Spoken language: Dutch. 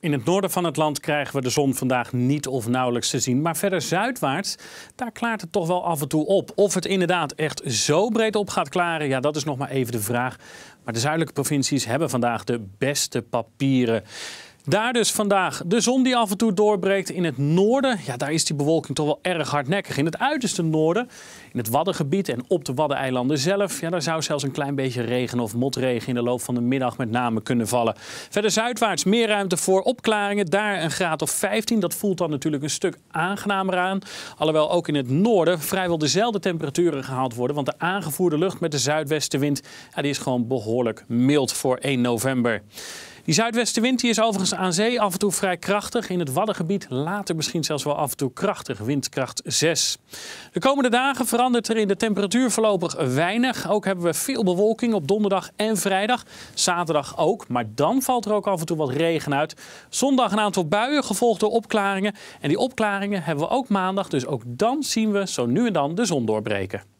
In het noorden van het land krijgen we de zon vandaag niet of nauwelijks te zien. Maar verder zuidwaarts, daar klaart het toch wel af en toe op. Of het inderdaad echt zo breed op gaat klaren, ja, dat is nog maar even de vraag. Maar de zuidelijke provincies hebben vandaag de beste papieren. Daar dus vandaag de zon die af en toe doorbreekt. In het noorden, ja, daar is die bewolking toch wel erg hardnekkig. In het uiterste noorden, in het Waddengebied en op de Waddeneilanden zelf, ja, daar zou zelfs een klein beetje regen of motregen in de loop van de middag met name kunnen vallen. Verder zuidwaarts meer ruimte voor opklaringen. Daar een graad of 15. Dat voelt dan natuurlijk een stuk aangenamer aan. Alhoewel ook in het noorden vrijwel dezelfde temperaturen gehaald worden. Want de aangevoerde lucht met de zuidwestenwind ja, die is gewoon behoorlijk mild voor 1 november. Die zuidwestenwind die is overigens aan zee af en toe vrij krachtig. In het Waddengebied later misschien zelfs wel af en toe krachtig, windkracht 6. De komende dagen verandert er in de temperatuur voorlopig weinig. Ook hebben we veel bewolking op donderdag en vrijdag. Zaterdag ook, maar dan valt er ook af en toe wat regen uit. Zondag een aantal buien, gevolgd door opklaringen. En die opklaringen hebben we ook maandag, dus ook dan zien we zo nu en dan de zon doorbreken.